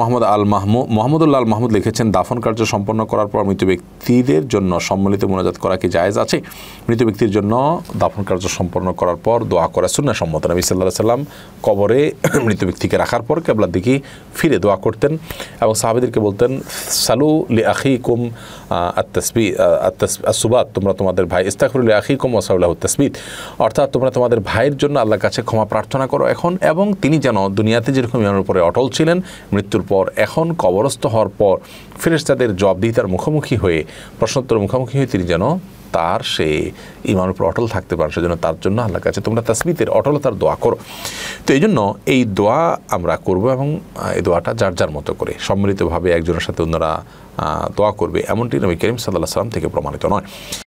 মোহাম্মদ আল মাহমুদ মোহাম্মদুল্লাহ আল মাহমুদ লিখেছেন দাফন কার্য সম্পন্ন করার পর মৃত ব্যক্তিদের জন্য সম্মিলিত মোনাজাত করা কি জায়েজ আছে মৃত ব্যক্তির জন্য দাফন কার্য সম্পন্ন করার পর দোয়া করা সুন্না সম্মত নবী সাল্লাহ সাল্লাম কবরে মৃত ব্যক্তিকে রাখার পর কেবলার দিকে ফিরে দোয়া করতেন এবং সাহাবিদেরকে বলতেন সালু লি আখি কুম আত্তাসবি আসুবাত তোমরা তোমাদের ভাই ইস্তাকুরুল আখি কুম ওসাউল্লাহ তসবিদ অর্থাৎ তোমরা তোমাদের ভাইয়ের জন্য আল্লাহর কাছে ক্ষমা প্রার্থনা করো এখন এবং তিনি যেন দুনিয়াতে যেরকম ইমানের উপরে অটল ছিলেন মৃত্যুর মৃত্যুর পর এখন কবরস্থ হওয়ার পর ফেরেস্তাদের জবাবদিহিতার মুখোমুখি হয়ে প্রশ্নোত্তর মুখোমুখি হয়ে তিনি যেন তার সে ইমান উপর অটল থাকতে পারেন সেজন্য তার জন্য আল্লাহ কাছে তোমরা তাসমিতের অটলতার দোয়া করো তো এই জন্য এই দোয়া আমরা করব এবং এই দোয়াটা যার যার মতো করে সম্মিলিতভাবে একজনের সাথে অন্যরা দোয়া করবে এমনটি নবী করিম সাল্লাহ সাল্লাম থেকে প্রমাণিত নয়